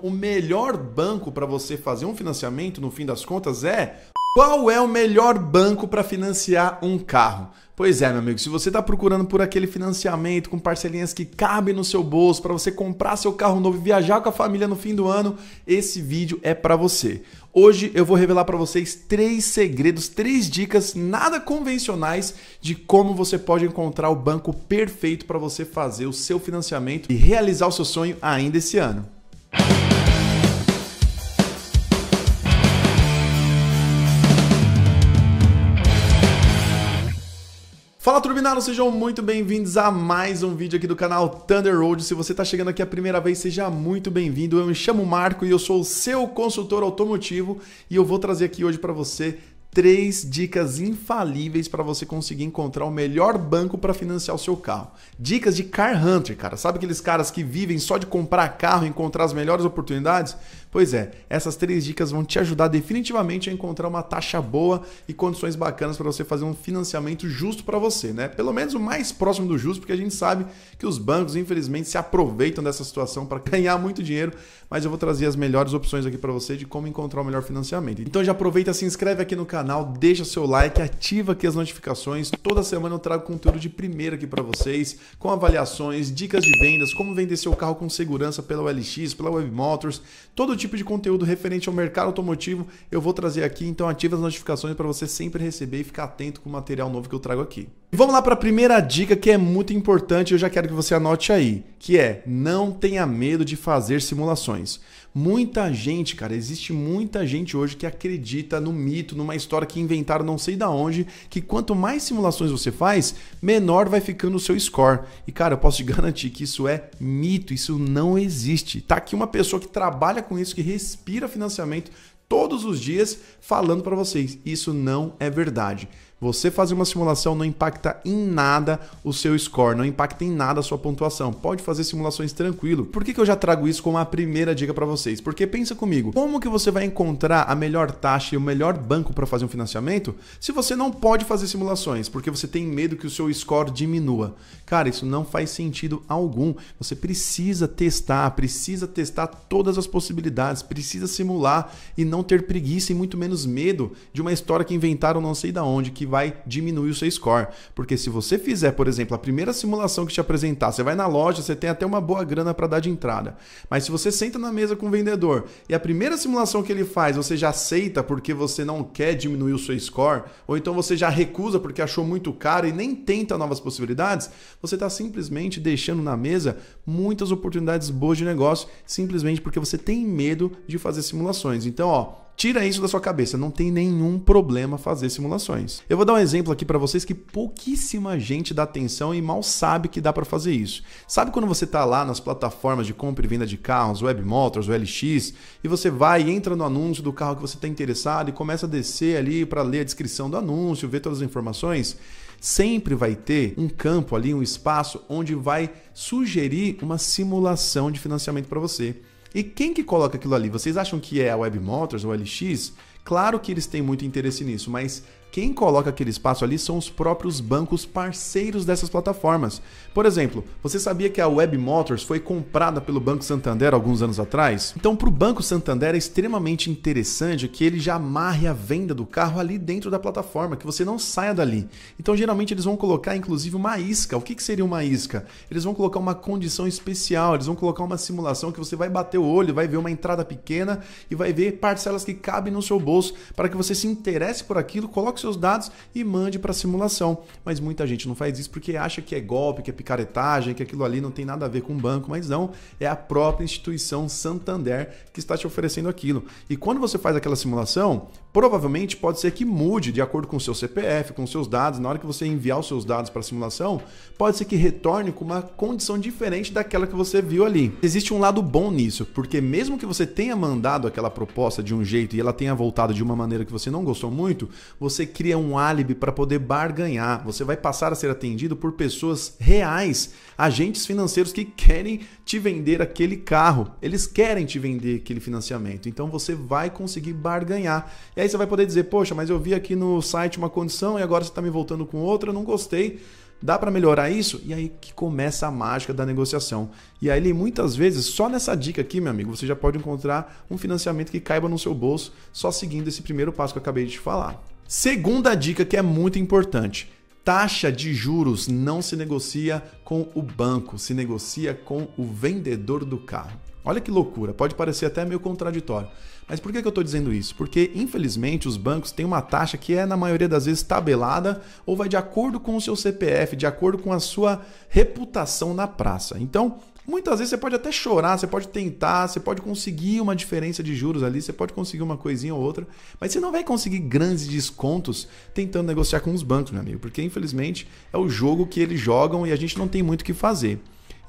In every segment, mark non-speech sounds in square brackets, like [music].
o melhor banco para você fazer um financiamento, no fim das contas, é qual é o melhor banco para financiar um carro? Pois é, meu amigo, se você está procurando por aquele financiamento com parcelinhas que cabem no seu bolso para você comprar seu carro novo e viajar com a família no fim do ano, esse vídeo é para você. Hoje eu vou revelar para vocês três segredos, três dicas nada convencionais de como você pode encontrar o banco perfeito para você fazer o seu financiamento e realizar o seu sonho ainda esse ano. Fala Turbinado! sejam muito bem-vindos a mais um vídeo aqui do canal Thunder Road. Se você está chegando aqui a primeira vez, seja muito bem-vindo. Eu me chamo Marco e eu sou o seu consultor automotivo e eu vou trazer aqui hoje para você três dicas infalíveis para você conseguir encontrar o melhor banco para financiar o seu carro. Dicas de Car Hunter, cara. Sabe aqueles caras que vivem só de comprar carro e encontrar as melhores oportunidades? Pois é, essas três dicas vão te ajudar definitivamente a encontrar uma taxa boa e condições bacanas para você fazer um financiamento justo para você, né? Pelo menos o mais próximo do justo, porque a gente sabe que os bancos, infelizmente, se aproveitam dessa situação para [laughs] ganhar muito dinheiro, mas eu vou trazer as melhores opções aqui para você de como encontrar o melhor financiamento. Então já aproveita, se inscreve aqui no canal canal, deixa seu like, ativa aqui as notificações. Toda semana eu trago conteúdo de primeira aqui para vocês, com avaliações, dicas de vendas, como vender seu carro com segurança pela LX, pela Web Motors, todo tipo de conteúdo referente ao mercado automotivo eu vou trazer aqui. Então ativa as notificações para você sempre receber e ficar atento com o material novo que eu trago aqui. Vamos lá para a primeira dica que é muito importante, eu já quero que você anote aí, que é não tenha medo de fazer simulações. Muita gente, cara, existe muita gente hoje que acredita no mito, numa história que inventaram não sei da onde, que quanto mais simulações você faz, menor vai ficando o seu score. E cara, eu posso te [laughs] garantir que isso é mito, isso não existe. Tá aqui uma pessoa que trabalha com isso, que respira financiamento todos os dias, falando para vocês, isso não é verdade. Você fazer uma simulação não impacta em nada o seu score, não impacta em nada a sua pontuação. Pode fazer simulações tranquilo. Por que, que eu já trago isso como a primeira dica para vocês? Porque pensa comigo, como que você vai encontrar a melhor taxa e o melhor banco para fazer um financiamento se você não pode fazer simulações, porque você tem medo que o seu score diminua? Cara, isso não faz sentido algum. Você precisa testar, precisa testar todas as possibilidades, precisa simular e não ter preguiça e muito menos medo de uma história que inventaram não sei da onde que vai diminuir o seu score. Porque se você fizer, por exemplo, a primeira simulação que te apresentar, você vai na loja, você tem até uma boa grana para dar de entrada. Mas se você senta na mesa com o vendedor e a primeira simulação que ele faz, você já aceita porque você não quer diminuir o seu score, ou então você já recusa porque achou muito caro e nem tenta novas possibilidades, você está simplesmente deixando na mesa muitas oportunidades boas de negócio, simplesmente porque você tem medo de fazer simulações. Então, ó, Tira isso da sua cabeça, não tem nenhum problema fazer simulações. Eu vou dar um exemplo aqui para vocês que pouquíssima gente dá atenção e mal sabe que dá para fazer isso. Sabe quando você está lá nas plataformas de compra e venda de carros, Web Motors, LX, e você vai entra no anúncio do carro que você está interessado e começa a descer ali para ler a descrição do anúncio, ver todas as informações? sempre vai ter um campo ali, um espaço onde vai sugerir uma simulação de financiamento para você. E quem que coloca aquilo ali? Vocês acham que é a Web Motors ou a LX? Claro que eles têm muito interesse nisso, mas quem coloca aquele espaço ali são os próprios bancos parceiros dessas plataformas. Por exemplo, você sabia que a Web Motors foi comprada pelo Banco Santander alguns anos atrás? Então, para o Banco Santander é extremamente interessante que ele já amarre a venda do carro ali dentro da plataforma, que você não saia dali. Então, geralmente, eles vão colocar inclusive uma isca. O que, que seria uma isca? Eles vão colocar uma condição especial, eles vão colocar uma simulação que você vai bater o olho, vai ver uma entrada pequena e vai ver parcelas que cabem no seu bolso para que você se interesse por aquilo, coloque seus dados e mande para a simulação. Mas muita gente não faz isso porque acha que é golpe, que é picaretagem, que aquilo ali não tem nada a ver com o banco, mas não, é a própria instituição Santander que está te oferecendo aquilo. E quando você faz aquela simulação, provavelmente pode ser que mude de acordo com o seu CPF, com seus dados. Na hora que você enviar os seus dados para a simulação, pode ser que retorne com uma condição diferente daquela que você viu ali. Existe um lado bom nisso, porque mesmo que você tenha mandado aquela proposta de um jeito e ela tenha voltado de uma maneira que você não gostou muito, você cria um álibi para poder barganhar. Você vai passar a ser atendido por pessoas reais, agentes financeiros que querem te vender aquele carro. Eles querem te vender aquele financiamento. Então você vai conseguir barganhar. E aí você vai poder dizer: "Poxa, mas eu vi aqui no site uma condição e agora você está me voltando com outra, eu não gostei" dá para melhorar isso? E aí que começa a mágica da negociação. E aí muitas vezes, só nessa dica aqui, meu amigo, você já pode encontrar um financiamento que caiba no seu bolso, só seguindo esse primeiro passo que eu acabei de te falar. Segunda dica que é muito importante Taxa de juros não se negocia com o banco, se negocia com o vendedor do carro. Olha que loucura, pode parecer até meio contraditório. Mas por que eu estou dizendo isso? Porque, infelizmente, os bancos têm uma taxa que é, na maioria das vezes, tabelada ou vai de acordo com o seu CPF, de acordo com a sua reputação na praça. Então, Muitas vezes você pode até chorar, você pode tentar, você pode conseguir uma diferença de juros ali, você pode conseguir uma coisinha ou outra, mas você não vai conseguir grandes descontos tentando negociar com os bancos, meu amigo, porque infelizmente é o jogo que eles jogam e a gente não tem muito o que fazer.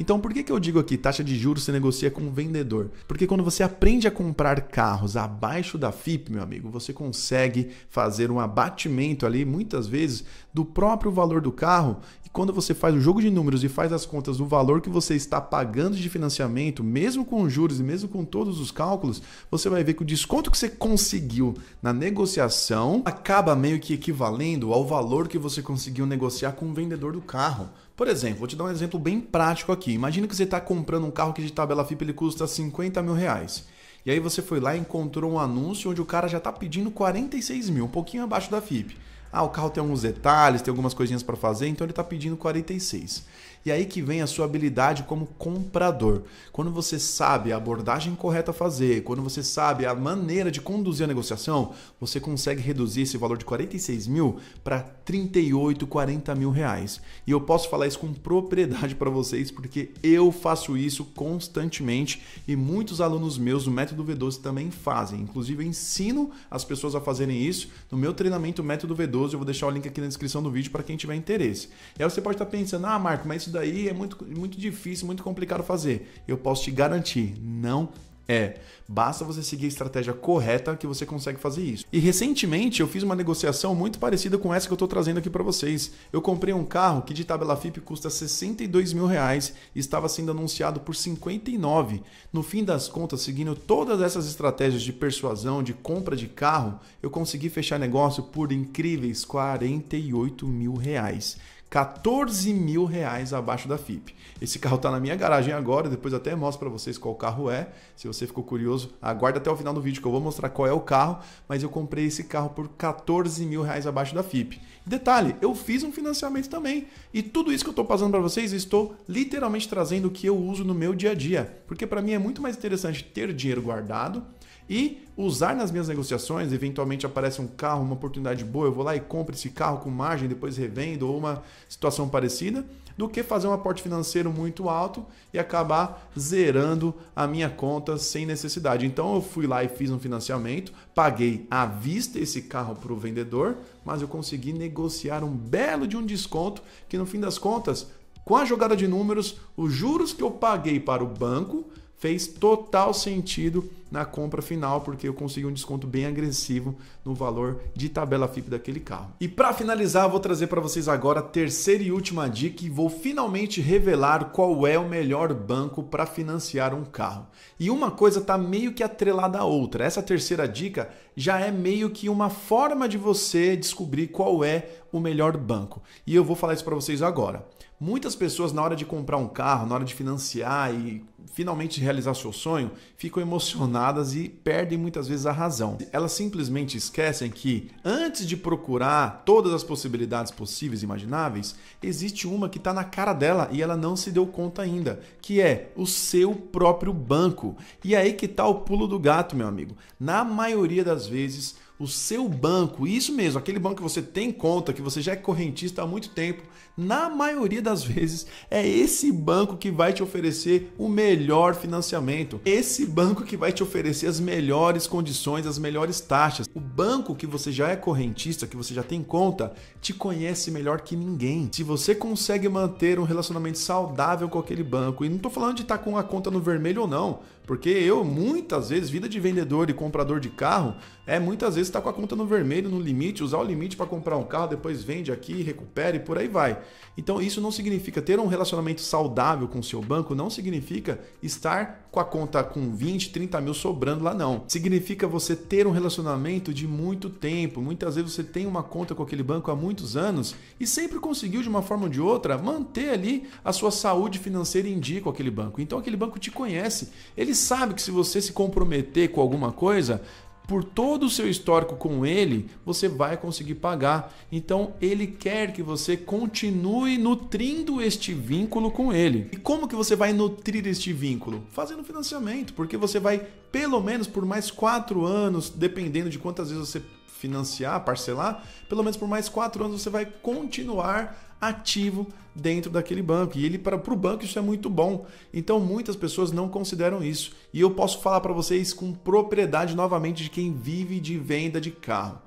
Então, por que, que eu digo aqui taxa de juros se negocia com o vendedor? Porque quando você aprende a comprar carros abaixo da FIP, meu amigo, você consegue fazer um abatimento ali, muitas vezes, do próprio valor do carro. E quando você faz o jogo de números e faz as contas do valor que você está pagando de financiamento, mesmo com juros e mesmo com todos os cálculos, você vai ver que o desconto que você conseguiu na negociação acaba meio que equivalendo ao valor que você conseguiu negociar com o vendedor do carro. Por exemplo, vou te dar um exemplo bem prático aqui. Imagina que você está comprando um carro que de tabela FIP ele custa 50 mil reais. E aí você foi lá e encontrou um anúncio onde o cara já está pedindo 46 mil, um pouquinho abaixo da FIP. Ah, o carro tem alguns detalhes, tem algumas coisinhas para fazer, então ele está pedindo 46. E aí que vem a sua habilidade como comprador. Quando você sabe a abordagem correta a fazer, quando você sabe a maneira de conduzir a negociação, você consegue reduzir esse valor de 46 mil para 38, 40 mil reais. E eu posso falar isso com propriedade para vocês, porque eu faço isso constantemente e muitos alunos meus do Método V12 também fazem. Inclusive, eu ensino as pessoas a fazerem isso no meu treinamento Método V12 eu vou deixar o link aqui na descrição do vídeo para quem tiver interesse. E aí você pode estar tá pensando, ah, Marco, mas isso daí é muito, muito difícil, muito complicado fazer. Eu posso te garantir, não é, basta você seguir a estratégia correta que você consegue fazer isso. E recentemente eu fiz uma negociação muito parecida com essa que eu estou trazendo aqui para vocês. Eu comprei um carro que de tabela FIP custa 62 mil reais e estava sendo anunciado por 59. No fim das contas, seguindo todas essas estratégias de persuasão, de compra de carro, eu consegui fechar negócio por incríveis 48 mil reais. 14 mil reais abaixo da FIP. Esse carro está na minha garagem agora, depois até mostro para vocês qual carro é. Se você ficou curioso, aguarde até o final do vídeo que eu vou mostrar qual é o carro, mas eu comprei esse carro por 14 mil reais abaixo da FIP. Detalhe, eu fiz um financiamento também. E tudo isso que eu estou passando para vocês, estou literalmente trazendo o que eu uso no meu dia a dia. Porque para mim é muito mais interessante ter dinheiro guardado e usar nas minhas negociações. Eventualmente aparece um carro, uma oportunidade boa, eu vou lá e compro esse carro com margem, depois revendo ou uma situação parecida, do que fazer um aporte financeiro muito alto e acabar zerando a minha conta sem necessidade. Então eu fui lá e fiz um financiamento, paguei à vista esse carro para o vendedor, mas eu consegui negociar um belo de um desconto que no fim das contas, com a jogada de números, os juros que eu paguei para o banco fez total sentido na compra final, porque eu consegui um desconto bem agressivo no valor de tabela FIP daquele carro. E para finalizar, vou trazer para vocês agora a terceira e última dica e vou finalmente revelar qual é o melhor banco para financiar um carro. E uma coisa está meio que atrelada à outra. Essa terceira dica já é meio que uma forma de você descobrir qual é o melhor banco. E eu vou falar isso para vocês agora. Muitas pessoas, na hora de comprar um carro, na hora de financiar e finalmente realizar seu sonho, ficam emocionadas e perdem muitas vezes a razão. Elas simplesmente esquecem que, antes de procurar todas as possibilidades possíveis e imagináveis, existe uma que está na cara dela e ela não se deu conta ainda, que é o seu próprio banco. E é aí que está o pulo do gato, meu amigo. Na maioria das vezes, o seu banco, isso mesmo, aquele banco que você tem conta, que você já é correntista há muito tempo, na maioria das vezes é esse banco que vai te oferecer o melhor financiamento, esse banco que vai te oferecer as melhores condições, as melhores taxas. O banco que você já é correntista, que você já tem conta, te conhece melhor que ninguém. Se você consegue manter um relacionamento saudável com aquele banco, e não estou falando de estar tá com a conta no vermelho ou não, porque eu, muitas vezes, vida de vendedor e comprador de carro, é muitas vezes estar tá com a conta no vermelho, no limite, usar o limite para comprar um carro, depois vende aqui, recupera e por aí vai. Então, isso não significa ter um relacionamento saudável com o seu banco, não significa estar com a conta com 20, 30 mil sobrando lá, não. Significa você ter um relacionamento de muito tempo. Muitas vezes você tem uma conta com aquele banco há muitos anos e sempre conseguiu, de uma forma ou de outra, manter ali a sua saúde financeira em dia com aquele banco. Então, aquele banco te conhece, ele sabe que se você se comprometer com alguma coisa, por todo o seu histórico com ele, você vai conseguir pagar. Então ele quer que você continue nutrindo este vínculo com ele. E como que você vai nutrir este vínculo? Fazendo financiamento, porque você vai pelo menos por mais quatro anos, dependendo de quantas vezes você financiar, parcelar, pelo menos por mais quatro anos você vai continuar ativo dentro daquele banco. E ele para o banco isso é muito bom. Então muitas pessoas não consideram isso. E eu posso falar para vocês com propriedade novamente de quem vive de venda de carro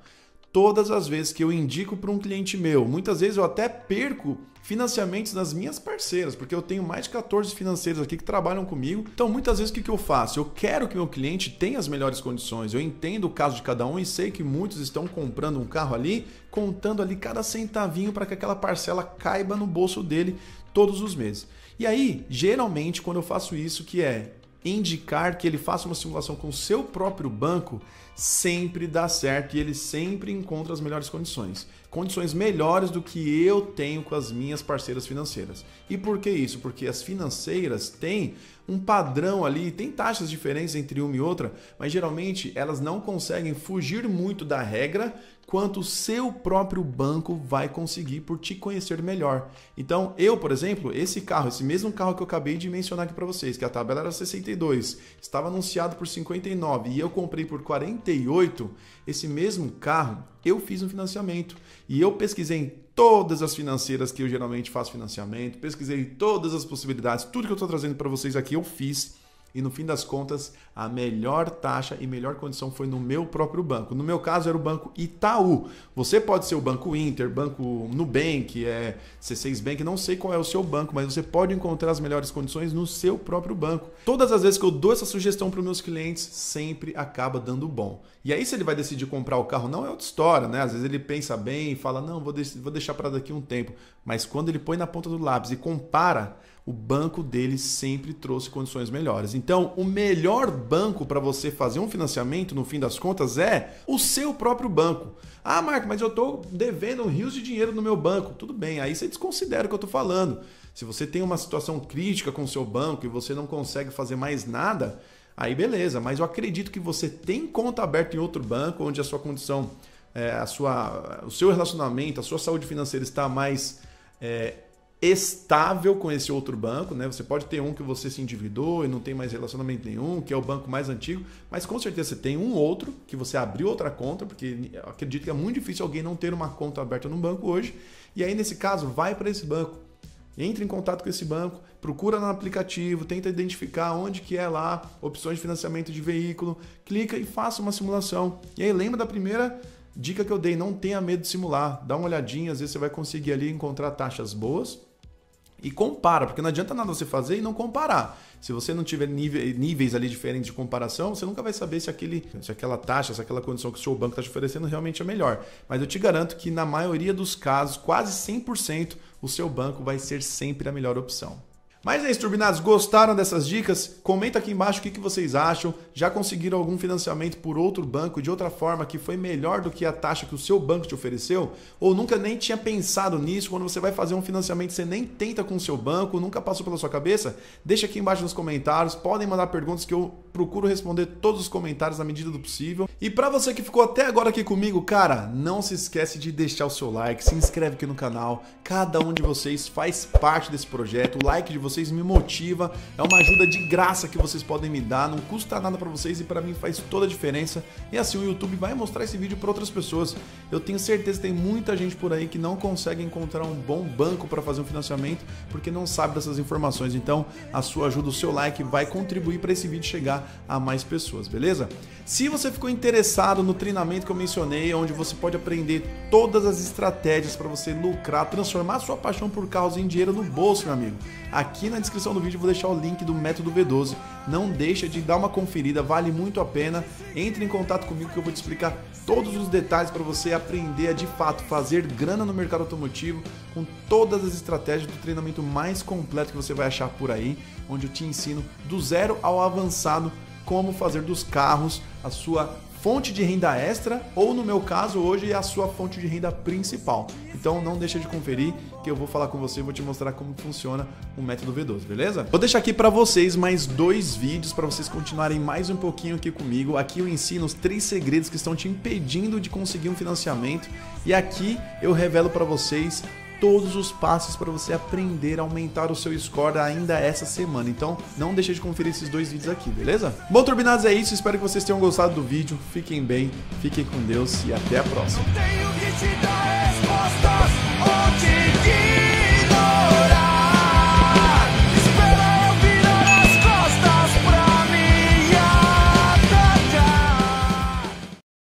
todas as vezes que eu indico para um cliente meu. Muitas vezes eu até perco financiamentos nas minhas parceiras, porque eu tenho mais de 14 financeiros aqui que trabalham comigo. Então, muitas vezes o que eu faço? Eu quero que meu cliente tenha as melhores condições. Eu entendo o caso de cada um e sei que muitos estão comprando um carro ali, contando ali cada centavinho para que aquela parcela caiba no bolso dele todos os meses. E aí, geralmente, quando eu faço isso, que é indicar que ele faça uma simulação com o seu próprio banco sempre dá certo e ele sempre encontra as melhores condições. Condições melhores do que eu tenho com as minhas parceiras financeiras. E por que isso? Porque as financeiras têm um padrão ali, tem taxas diferentes entre uma e outra, mas geralmente elas não conseguem fugir muito da regra quanto o seu próprio banco vai conseguir por te conhecer melhor. Então, eu, por exemplo, esse carro, esse mesmo carro que eu acabei de mencionar aqui para vocês, que a tabela era 62, estava anunciado por 59 e eu comprei por 48, esse mesmo carro, eu fiz um financiamento e eu pesquisei em todas as financeiras que eu geralmente faço financiamento, pesquisei todas as possibilidades, tudo que eu estou trazendo para vocês aqui eu fiz e no fim das contas, a melhor taxa e melhor condição foi no meu próprio banco. No meu caso, era o banco Itaú. Você pode ser o banco Inter, banco Nubank, é, C6 Bank, não sei qual é o seu banco, mas você pode encontrar as melhores condições no seu próprio banco. Todas as vezes que eu dou essa sugestão para os meus clientes, sempre acaba dando bom. E aí, se ele vai decidir comprar o carro, não é outra história, né? Às vezes ele pensa bem e fala, não, vou, de vou deixar para daqui um tempo. Mas quando ele põe na ponta do lápis e compara o banco dele sempre trouxe condições melhores. Então, o melhor banco para você fazer um financiamento, no fim das contas, é o seu próprio banco. Ah, Marco, mas eu estou devendo rios de dinheiro no meu banco. Tudo bem, aí você desconsidera o que eu estou falando. Se você tem uma situação crítica com o seu banco e você não consegue fazer mais nada, aí beleza. Mas eu acredito que você tem conta aberta em outro banco onde a sua condição, é, a sua, o seu relacionamento, a sua saúde financeira está mais é, estável com esse outro banco, né? Você pode ter um que você se endividou e não tem mais relacionamento nenhum, que é o banco mais antigo, mas com certeza você tem um outro que você abriu outra conta, porque acredito que é muito difícil alguém não ter uma conta aberta no banco hoje. E aí nesse caso, vai para esse banco. Entre em contato com esse banco, procura no aplicativo, tenta identificar onde que é lá, opções de financiamento de veículo, clica e faça uma simulação. E aí lembra da primeira dica que eu dei, não tenha medo de simular, dá uma olhadinha, às vezes você vai conseguir ali encontrar taxas boas e compara, porque não adianta nada você fazer e não comparar. Se você não tiver níveis, ali diferentes de comparação, você nunca vai saber se, aquele, se aquela taxa, se aquela condição que o seu banco está te oferecendo realmente é melhor. Mas eu te garanto que na maioria dos casos, quase 100%, o seu banco vai ser sempre a melhor opção. Mas é isso, turbinados. Gostaram dessas dicas? Comenta aqui embaixo o que, que vocês acham. Já conseguiram algum financiamento por outro banco de outra forma que foi melhor do que a taxa que o seu banco te ofereceu? Ou nunca nem tinha pensado nisso? Quando você vai fazer um financiamento, você nem tenta com o seu banco, nunca passou pela sua cabeça? Deixa aqui embaixo nos comentários. Podem mandar perguntas que eu procuro responder todos os comentários na medida do possível. E para você que ficou até agora aqui comigo, cara, não se esquece de deixar o seu like, se inscreve aqui no canal. Cada um de vocês faz parte desse projeto. O like de vocês vocês me motiva, é uma ajuda de graça que vocês podem me dar, não custa nada para vocês e para mim faz toda a diferença. E assim o YouTube vai mostrar esse vídeo para outras pessoas. Eu tenho certeza que tem muita gente por aí que não consegue encontrar um bom banco para fazer um financiamento porque não sabe dessas informações. Então, a sua ajuda, o seu like vai contribuir para esse vídeo chegar a mais pessoas, beleza? Se você ficou interessado no treinamento que eu mencionei, onde você pode aprender todas as estratégias para você lucrar, transformar sua paixão por carros em dinheiro no bolso, meu amigo. Aqui na descrição do vídeo vou deixar o link do método V12. Não deixa de dar uma conferida, vale muito a pena. Entre em contato comigo que eu vou te explicar todos os detalhes para você aprender a de fato fazer grana no mercado automotivo com todas as estratégias do treinamento mais completo que você vai achar por aí, onde eu te ensino do zero ao avançado como fazer dos carros a sua fonte de renda extra ou no meu caso hoje é a sua fonte de renda principal. Então não deixa de conferir que eu vou falar com você e vou te mostrar como funciona o método V12, beleza? Vou deixar aqui para vocês mais dois vídeos para vocês continuarem mais um pouquinho aqui comigo. Aqui eu ensino os três segredos que estão te impedindo de conseguir um financiamento e aqui eu revelo para vocês todos os passos para você aprender a aumentar o seu score ainda essa semana. Então, não deixe de conferir esses dois vídeos aqui, beleza? Bom, turbinados, é isso. Espero que vocês tenham gostado do vídeo. Fiquem bem, fiquem com Deus e até a próxima. Postos, onde